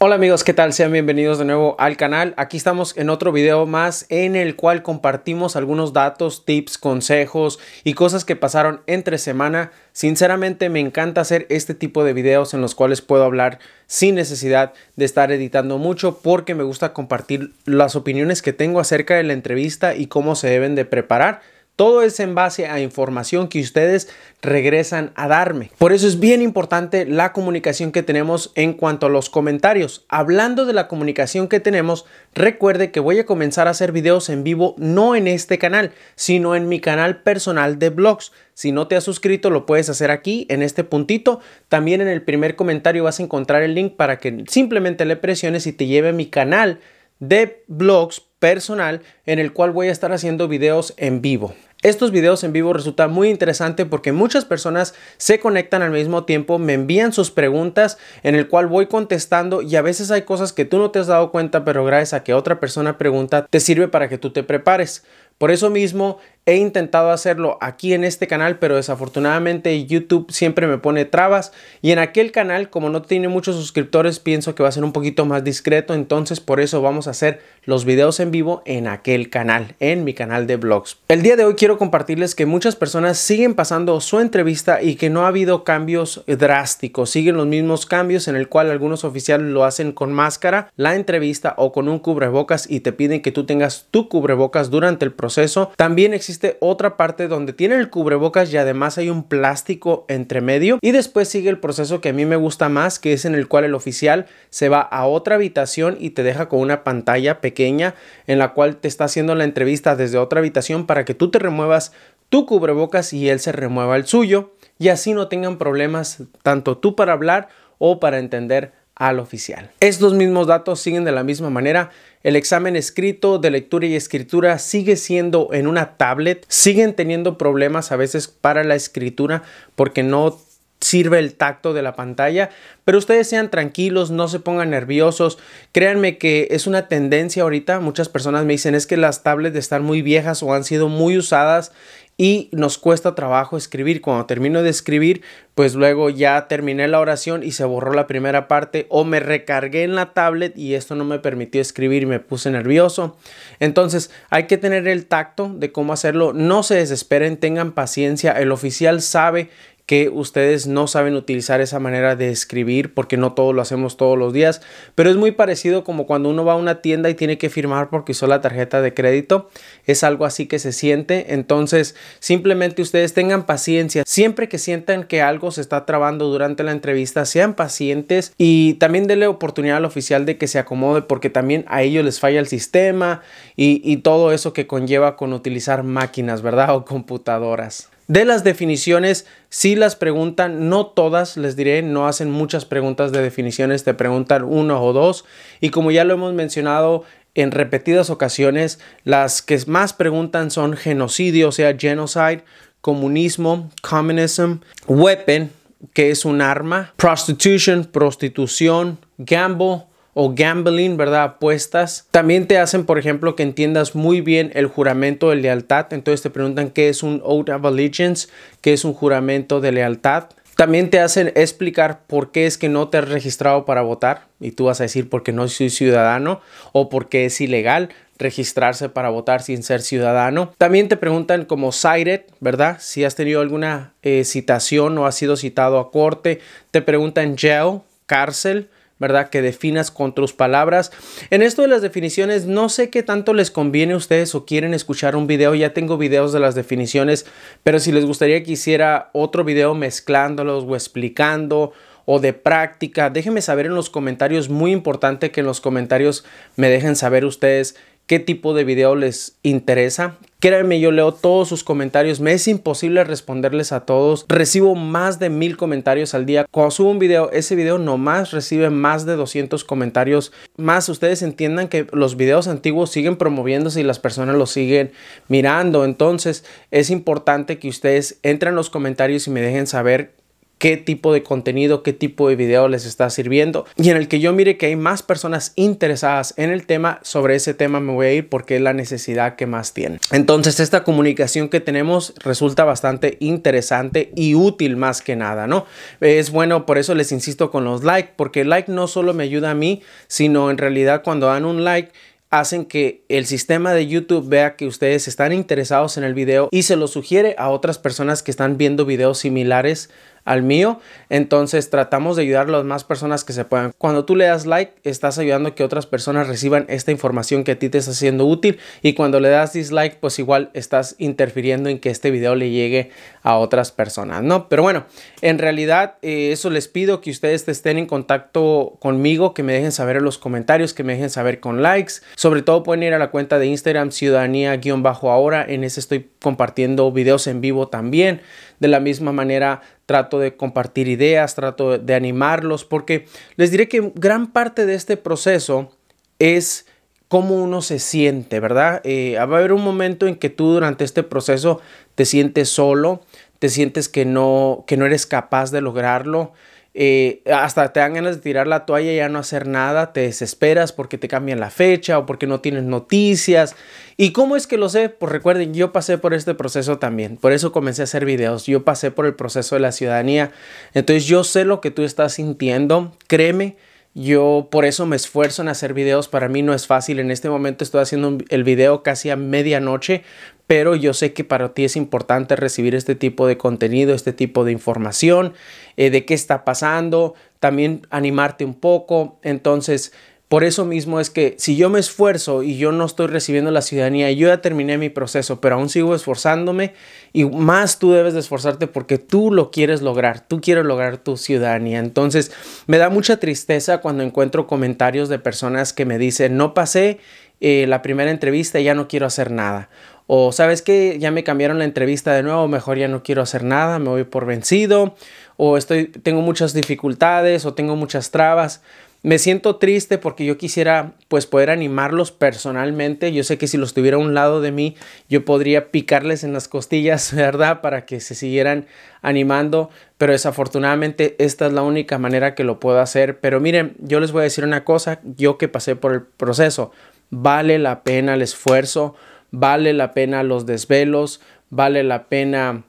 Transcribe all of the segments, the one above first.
Hola amigos, ¿qué tal? Sean bienvenidos de nuevo al canal. Aquí estamos en otro video más en el cual compartimos algunos datos, tips, consejos y cosas que pasaron entre semana. Sinceramente me encanta hacer este tipo de videos en los cuales puedo hablar sin necesidad de estar editando mucho porque me gusta compartir las opiniones que tengo acerca de la entrevista y cómo se deben de preparar todo es en base a información que ustedes regresan a darme. Por eso es bien importante la comunicación que tenemos en cuanto a los comentarios. Hablando de la comunicación que tenemos, recuerde que voy a comenzar a hacer videos en vivo no en este canal, sino en mi canal personal de blogs. Si no te has suscrito, lo puedes hacer aquí, en este puntito. También en el primer comentario vas a encontrar el link para que simplemente le presiones y te lleve a mi canal de blogs personal en el cual voy a estar haciendo videos en vivo. Estos videos en vivo resulta muy interesante porque muchas personas se conectan al mismo tiempo, me envían sus preguntas en el cual voy contestando y a veces hay cosas que tú no te has dado cuenta, pero gracias a que otra persona pregunta te sirve para que tú te prepares. Por eso mismo He intentado hacerlo aquí en este canal, pero desafortunadamente YouTube siempre me pone trabas. Y en aquel canal, como no tiene muchos suscriptores, pienso que va a ser un poquito más discreto. Entonces, por eso vamos a hacer los videos en vivo en aquel canal, en mi canal de vlogs El día de hoy quiero compartirles que muchas personas siguen pasando su entrevista y que no ha habido cambios drásticos. Siguen los mismos cambios en el cual algunos oficiales lo hacen con máscara, la entrevista o con un cubrebocas y te piden que tú tengas tu cubrebocas durante el proceso. También existe otra parte donde tiene el cubrebocas y además hay un plástico entre medio. Y después sigue el proceso que a mí me gusta más, que es en el cual el oficial se va a otra habitación y te deja con una pantalla pequeña en la cual te está haciendo la entrevista desde otra habitación para que tú te remuevas tu cubrebocas y él se remueva el suyo y así no tengan problemas tanto tú para hablar o para entender al oficial. Estos mismos datos siguen de la misma manera el examen escrito de lectura y escritura sigue siendo en una tablet, siguen teniendo problemas a veces para la escritura porque no sirve el tacto de la pantalla, pero ustedes sean tranquilos, no se pongan nerviosos. Créanme que es una tendencia ahorita, muchas personas me dicen es que las tablets están muy viejas o han sido muy usadas y nos cuesta trabajo escribir. Cuando termino de escribir, pues luego ya terminé la oración y se borró la primera parte o me recargué en la tablet y esto no me permitió escribir y me puse nervioso. Entonces hay que tener el tacto de cómo hacerlo. No se desesperen, tengan paciencia. El oficial sabe que ustedes no saben utilizar esa manera de escribir porque no todos lo hacemos todos los días, pero es muy parecido como cuando uno va a una tienda y tiene que firmar porque hizo la tarjeta de crédito, es algo así que se siente, entonces simplemente ustedes tengan paciencia, siempre que sientan que algo se está trabando durante la entrevista, sean pacientes y también denle oportunidad al oficial de que se acomode porque también a ellos les falla el sistema y todo eso que conlleva con utilizar máquinas, ¿verdad? O computadoras. De las definiciones, si las preguntan, no todas, les diré, no hacen muchas preguntas de definiciones, te preguntan uno o dos. Y como ya lo hemos mencionado en repetidas ocasiones, las que más preguntan son genocidio, o sea, genocide, comunismo, communism, weapon, que es un arma, prostitution, prostitución, gamble, o gambling, ¿verdad? Apuestas. También te hacen, por ejemplo, que entiendas muy bien el juramento de lealtad. Entonces te preguntan qué es un oath of allegiance, qué es un juramento de lealtad. También te hacen explicar por qué es que no te has registrado para votar y tú vas a decir porque no soy ciudadano o porque es ilegal registrarse para votar sin ser ciudadano. También te preguntan como cited, ¿verdad? Si has tenido alguna eh, citación o has sido citado a corte. Te preguntan jail, cárcel ¿verdad? Que definas con tus palabras. En esto de las definiciones, no sé qué tanto les conviene a ustedes o quieren escuchar un video. Ya tengo videos de las definiciones, pero si les gustaría que hiciera otro video mezclándolos o explicando o de práctica, déjenme saber en los comentarios. Muy importante que en los comentarios me dejen saber ustedes qué tipo de video les interesa, Créanme, yo leo todos sus comentarios, me es imposible responderles a todos. Recibo más de mil comentarios al día. Cuando subo un video, ese video nomás recibe más de 200 comentarios. Más ustedes entiendan que los videos antiguos siguen promoviéndose y las personas los siguen mirando. Entonces es importante que ustedes entren en los comentarios y me dejen saber qué tipo de contenido, qué tipo de video les está sirviendo y en el que yo mire que hay más personas interesadas en el tema, sobre ese tema me voy a ir porque es la necesidad que más tienen. Entonces esta comunicación que tenemos resulta bastante interesante y útil más que nada, ¿no? Es bueno, por eso les insisto con los like porque el like no solo me ayuda a mí, sino en realidad cuando dan un like, hacen que el sistema de YouTube vea que ustedes están interesados en el video y se lo sugiere a otras personas que están viendo videos similares al mío. Entonces tratamos de ayudar a las más personas que se puedan. Cuando tú le das like, estás ayudando a que otras personas reciban esta información que a ti te está haciendo útil. Y cuando le das dislike, pues igual estás interfiriendo en que este video le llegue a otras personas, ¿no? Pero bueno, en realidad eh, eso les pido que ustedes estén en contacto conmigo, que me dejen saber en los comentarios, que me dejen saber con likes. Sobre todo pueden ir a la cuenta de Instagram ciudadanía-ahora. En ese estoy compartiendo videos en vivo también de la misma manera, trato de compartir ideas, trato de animarlos, porque les diré que gran parte de este proceso es cómo uno se siente, ¿verdad? Eh, va a haber un momento en que tú durante este proceso te sientes solo, te sientes que no, que no eres capaz de lograrlo, eh, hasta te dan ganas de tirar la toalla y ya no hacer nada, te desesperas porque te cambian la fecha o porque no tienes noticias. ¿Y cómo es que lo sé? Pues recuerden, yo pasé por este proceso también, por eso comencé a hacer videos, yo pasé por el proceso de la ciudadanía, entonces yo sé lo que tú estás sintiendo, créeme yo por eso me esfuerzo en hacer videos. Para mí no es fácil. En este momento estoy haciendo el video casi a medianoche, pero yo sé que para ti es importante recibir este tipo de contenido, este tipo de información, eh, de qué está pasando, también animarte un poco. Entonces, por eso mismo es que si yo me esfuerzo y yo no estoy recibiendo la ciudadanía, yo ya terminé mi proceso, pero aún sigo esforzándome y más tú debes de esforzarte porque tú lo quieres lograr, tú quieres lograr tu ciudadanía. Entonces me da mucha tristeza cuando encuentro comentarios de personas que me dicen, no pasé eh, la primera entrevista y ya no quiero hacer nada. O sabes que ya me cambiaron la entrevista de nuevo, mejor ya no quiero hacer nada, me voy por vencido. O estoy, tengo muchas dificultades o tengo muchas trabas. Me siento triste porque yo quisiera pues poder animarlos personalmente. Yo sé que si los tuviera a un lado de mí, yo podría picarles en las costillas, ¿verdad? Para que se siguieran animando. Pero desafortunadamente esta es la única manera que lo puedo hacer. Pero miren, yo les voy a decir una cosa, yo que pasé por el proceso, vale la pena el esfuerzo, vale la pena los desvelos, vale la pena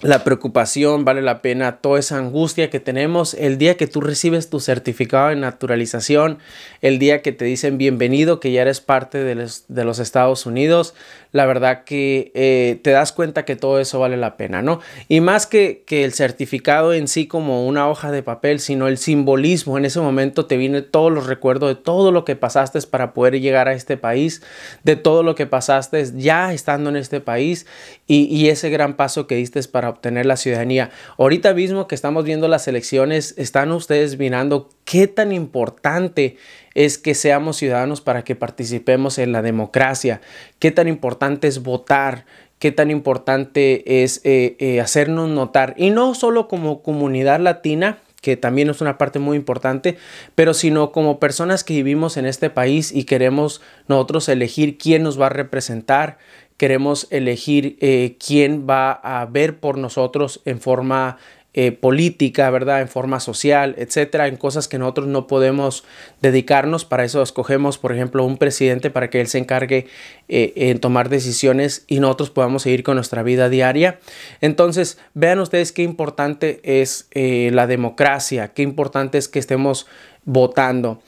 la preocupación, vale la pena toda esa angustia que tenemos. El día que tú recibes tu certificado de naturalización, el día que te dicen bienvenido, que ya eres parte de los, de los Estados Unidos, la verdad que eh, te das cuenta que todo eso vale la pena, ¿no? Y más que, que el certificado en sí como una hoja de papel, sino el simbolismo. En ese momento te vienen todos los recuerdos de todo lo que pasaste para poder llegar a este país, de todo lo que pasaste ya estando en este país y, y ese gran paso que diste para obtener la ciudadanía. Ahorita mismo que estamos viendo las elecciones, están ustedes mirando qué tan importante es que seamos ciudadanos para que participemos en la democracia, qué tan importante es votar, qué tan importante es eh, eh, hacernos notar, y no solo como comunidad latina, que también es una parte muy importante, pero sino como personas que vivimos en este país y queremos nosotros elegir quién nos va a representar, queremos elegir eh, quién va a ver por nosotros en forma eh, política, ¿verdad? En forma social, etcétera, en cosas que nosotros no podemos dedicarnos. Para eso escogemos, por ejemplo, un presidente para que él se encargue eh, en tomar decisiones y nosotros podamos seguir con nuestra vida diaria. Entonces, vean ustedes qué importante es la democracia, qué importante es que estemos votando.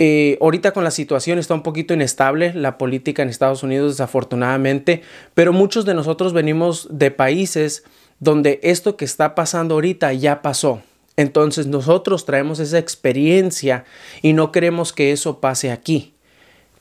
Eh, ahorita con la situación está un poquito inestable la política en Estados Unidos, desafortunadamente, pero muchos de nosotros venimos de países donde esto que está pasando ahorita ya pasó. Entonces nosotros traemos esa experiencia y no queremos que eso pase aquí.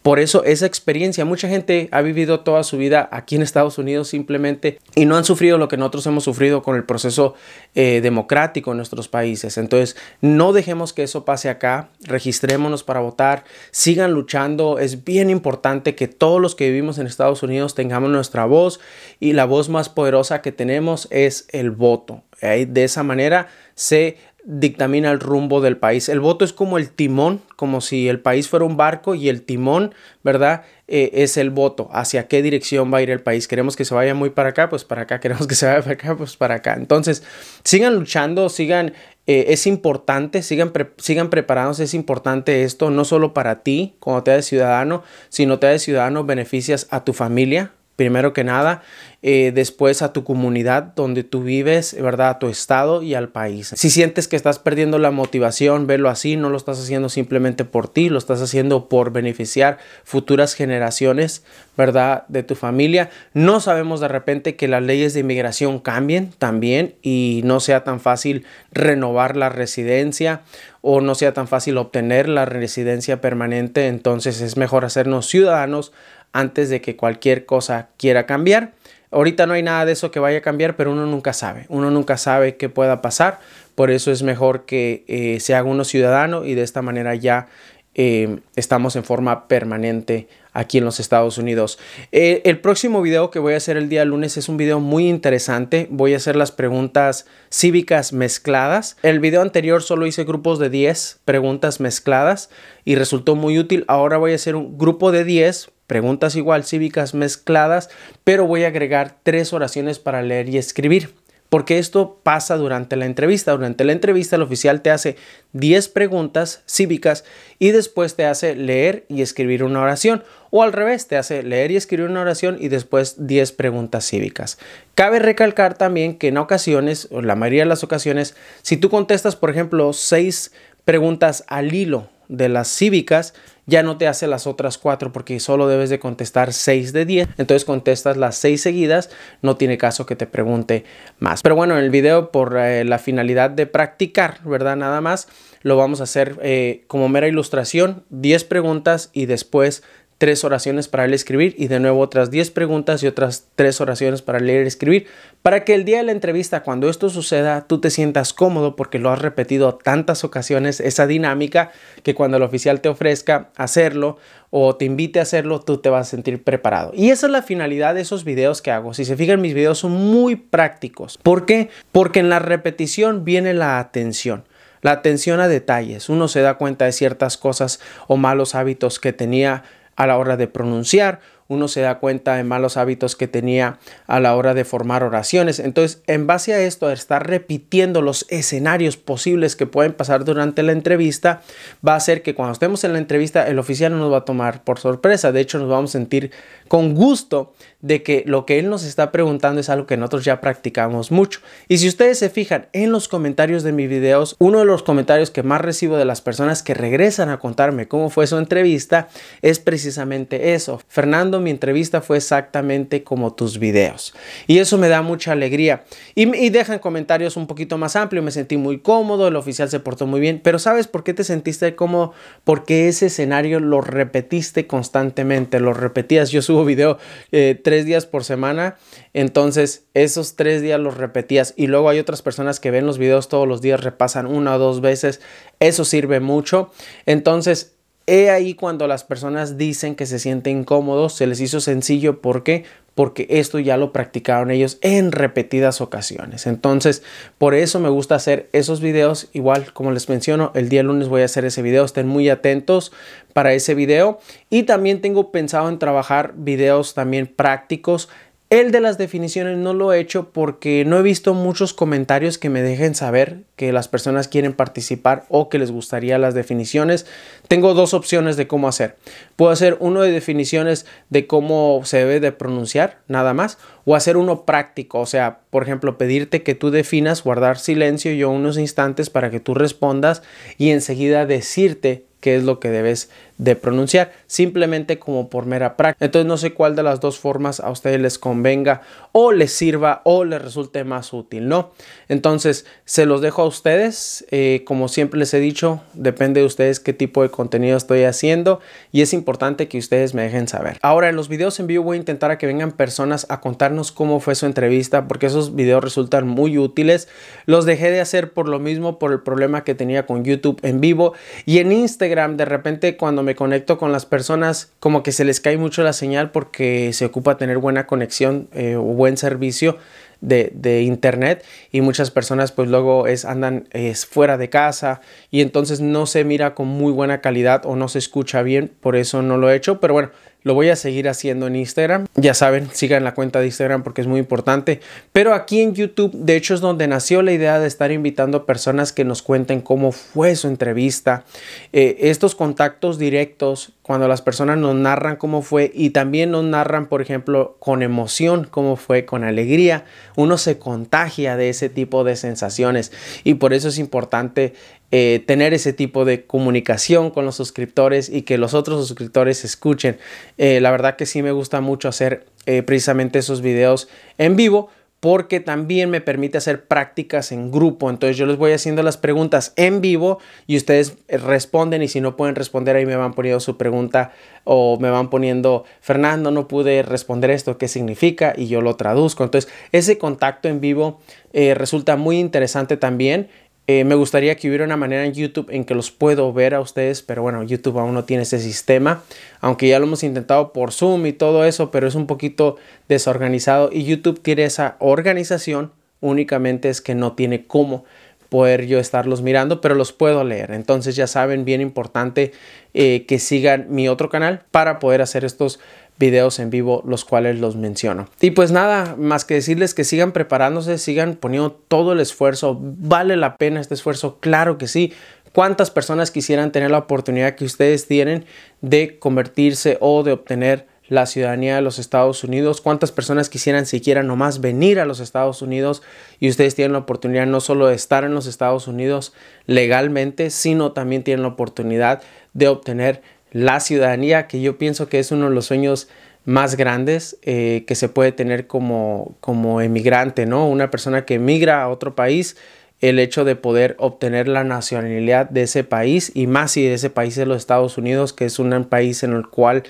Por eso esa experiencia, mucha gente ha vivido toda su vida aquí en Estados Unidos simplemente y no han sufrido lo que nosotros hemos sufrido con el proceso eh, democrático en nuestros países. Entonces, no dejemos que eso pase acá, registrémonos para votar, sigan luchando. Es bien importante que todos los que vivimos en Estados Unidos tengamos nuestra voz y la voz más poderosa que tenemos es el voto. ¿eh? De esa manera se dictamina el rumbo del país. El voto es como el timón, como si el país fuera un barco y el timón, ¿verdad? Eh, es el voto, hacia qué dirección va a ir el país. Queremos que se vaya muy para acá, pues para acá, queremos que se vaya para acá, pues para acá. Entonces, sigan luchando, sigan, eh, es importante, sigan, sigan preparados, es importante esto, no solo para ti, como te de ciudadano, sino te de ciudadano, beneficias a tu familia, primero que nada, eh, después a tu comunidad donde tú vives, ¿verdad? A tu estado y al país. Si sientes que estás perdiendo la motivación, velo así, no lo estás haciendo simplemente por ti, lo estás haciendo por beneficiar futuras generaciones, ¿verdad? De tu familia. No sabemos de repente que las leyes de inmigración cambien también y no sea tan fácil renovar la residencia o no sea tan fácil obtener la residencia permanente, entonces es mejor hacernos ciudadanos antes de que cualquier cosa quiera cambiar. Ahorita no hay nada de eso que vaya a cambiar, pero uno nunca sabe. Uno nunca sabe qué pueda pasar. Por eso es mejor que eh, se haga uno ciudadano y de esta manera ya eh, estamos en forma permanente aquí en los Estados Unidos. Eh, el próximo video que voy a hacer el día lunes es un video muy interesante. Voy a hacer las preguntas cívicas mezcladas. El video anterior solo hice grupos de 10 preguntas mezcladas y resultó muy útil. Ahora voy a hacer un grupo de 10 preguntas igual cívicas mezcladas, pero voy a agregar tres oraciones para leer y escribir. Porque esto pasa durante la entrevista. Durante la entrevista el oficial te hace 10 preguntas cívicas y después te hace leer y escribir una oración. O al revés, te hace leer y escribir una oración y después 10 preguntas cívicas. Cabe recalcar también que en ocasiones, o la mayoría de las ocasiones, si tú contestas, por ejemplo, 6 preguntas al hilo de las cívicas, ya no te hace las otras cuatro porque solo debes de contestar seis de 10. Entonces contestas las seis seguidas, no tiene caso que te pregunte más. Pero bueno, en el video por eh, la finalidad de practicar, ¿verdad? Nada más lo vamos a hacer eh, como mera ilustración, 10 preguntas y después tres oraciones para leer escribir y de nuevo otras 10 preguntas y otras tres oraciones para leer y escribir para que el día de la entrevista cuando esto suceda tú te sientas cómodo porque lo has repetido tantas ocasiones esa dinámica que cuando el oficial te ofrezca hacerlo o te invite a hacerlo tú te vas a sentir preparado y esa es la finalidad de esos videos que hago si se fijan mis videos son muy prácticos ¿por qué? porque en la repetición viene la atención la atención a detalles. Uno se da cuenta de ciertas cosas o malos hábitos que tenía a la hora de pronunciar, uno se da cuenta de malos hábitos que tenía a la hora de formar oraciones. Entonces, en base a esto, estar repitiendo los escenarios posibles que pueden pasar durante la entrevista, va a ser que cuando estemos en la entrevista, el oficial no nos va a tomar por sorpresa. De hecho, nos vamos a sentir con gusto de que lo que él nos está preguntando es algo que nosotros ya practicamos mucho. Y si ustedes se fijan en los comentarios de mis videos, uno de los comentarios que más recibo de las personas que regresan a contarme cómo fue su entrevista es precisamente eso. Fernando, mi entrevista fue exactamente como tus videos. Y eso me da mucha alegría. Y, dejan comentarios un poquito más amplios. Me sentí muy cómodo, el oficial se portó muy bien. Pero ¿sabes por qué te sentiste cómodo? Porque ese escenario lo repetiste constantemente, lo repetías. Yo subo video eh, días por semana, entonces esos tres días los repetías. Y luego hay otras personas que ven los videos todos los días, repasan una o dos veces. Eso sirve mucho. Entonces, he ahí cuando las personas dicen que se sienten cómodos, se les hizo sencillo. ¿Por qué? porque esto ya lo practicaron ellos en repetidas ocasiones. Entonces, por eso me gusta hacer esos videos. Igual, como les menciono, el día lunes voy a hacer ese video. Estén muy atentos para ese video. Y también tengo pensado en trabajar videos también prácticos el de las definiciones no lo he hecho porque no he visto muchos comentarios que me dejen saber que las personas quieren participar o que les gustaría las definiciones. Tengo dos opciones de cómo hacer. Puedo hacer uno de definiciones de cómo se debe de pronunciar, nada más, o hacer uno práctico, o sea, por ejemplo, pedirte que tú definas, guardar silencio yo unos instantes para que tú respondas y enseguida decirte qué es lo que debes de pronunciar, simplemente como por mera práctica. Entonces no sé cuál de las dos formas a ustedes les convenga o les sirva o les resulte más útil, ¿no? Entonces se los dejo a ustedes, eh, como siempre les he dicho, depende de ustedes qué tipo de contenido estoy haciendo y es importante que ustedes me dejen saber. Ahora en los videos en vivo voy a intentar a que vengan personas a contarnos cómo fue su entrevista porque esos videos resultan muy útiles. Los dejé de hacer por lo mismo, por el problema que tenía con YouTube en vivo y en Instagram de repente cuando me conecto con las personas como que se les cae mucho la señal porque se ocupa tener buena conexión eh, o buen servicio de, de, internet y muchas personas pues luego es, andan es fuera de casa y entonces no se mira con muy buena calidad o no se escucha bien, por eso no lo he hecho, pero bueno, lo voy a seguir haciendo en Instagram. Ya saben, sigan la cuenta de Instagram porque es muy importante. Pero aquí en YouTube, de hecho, es donde nació la idea de estar invitando personas que nos cuenten cómo fue su entrevista. Eh, estos contactos directos, cuando las personas nos narran cómo fue y también nos narran, por ejemplo, con emoción, cómo fue, con alegría, uno se contagia de ese tipo de sensaciones. Y por eso es importante eh, tener ese tipo de comunicación con los suscriptores y que los otros suscriptores escuchen. Eh, la verdad que sí me gusta mucho hacer eh, precisamente esos videos en vivo porque también me permite hacer prácticas en grupo. Entonces yo les voy haciendo las preguntas en vivo y ustedes responden y si no pueden responder ahí me van poniendo su pregunta o me van poniendo, Fernando, no pude responder esto, ¿qué significa? Y yo lo traduzco. Entonces ese contacto en vivo resulta muy interesante también eh, me gustaría que hubiera una manera en YouTube en que los puedo ver a ustedes, pero bueno, YouTube aún no tiene ese sistema, aunque ya lo hemos intentado por Zoom y todo eso, pero es un poquito desorganizado y YouTube tiene esa organización, únicamente es que no tiene cómo poder yo estarlos mirando, pero los puedo leer. Entonces ya saben, bien importante eh, que sigan mi otro canal para poder hacer estos videos en vivo los cuales los menciono. Y pues nada, más que decirles que sigan preparándose, sigan poniendo todo el esfuerzo, vale la pena este esfuerzo, claro que sí. ¿Cuántas personas quisieran tener la oportunidad que ustedes tienen de convertirse o de obtener la ciudadanía de los Estados Unidos, cuántas personas quisieran siquiera nomás venir a los Estados Unidos y ustedes tienen la oportunidad no solo de estar en los Estados Unidos legalmente, sino también tienen la oportunidad de obtener la ciudadanía, que yo pienso que es uno de los sueños más grandes eh, que se puede tener como, como emigrante, ¿no? Una persona que emigra a otro país, el hecho de poder obtener la nacionalidad de ese país y más si ese país es los Estados Unidos, que es un país en el cual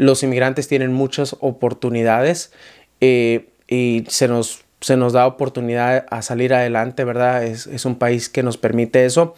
los inmigrantes tienen muchas oportunidades eh, y se nos, se nos da oportunidad a salir adelante, ¿verdad? Es, un país que nos permite eso.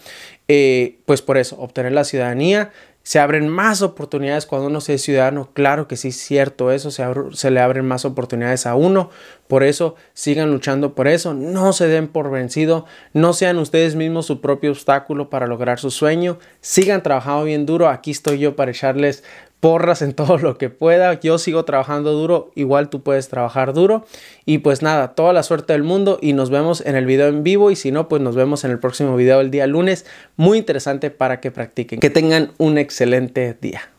Eh, pues por eso, obtener la ciudadanía, se abren más oportunidades cuando uno se es ciudadano. Claro que sí, es cierto eso, se, se, le abren más oportunidades a uno. Por eso, sigan luchando por eso, no se den por vencido, no sean ustedes mismos su propio obstáculo para lograr su sueño. Sigan trabajando bien duro, aquí estoy yo para echarles porras en todo lo que pueda. Yo sigo trabajando duro, igual tú puedes trabajar duro. Y pues nada, toda la suerte del mundo y nos vemos en el video en vivo y si no, pues nos vemos en el próximo video el día lunes. Muy interesante para que practiquen. Que tengan un excelente día.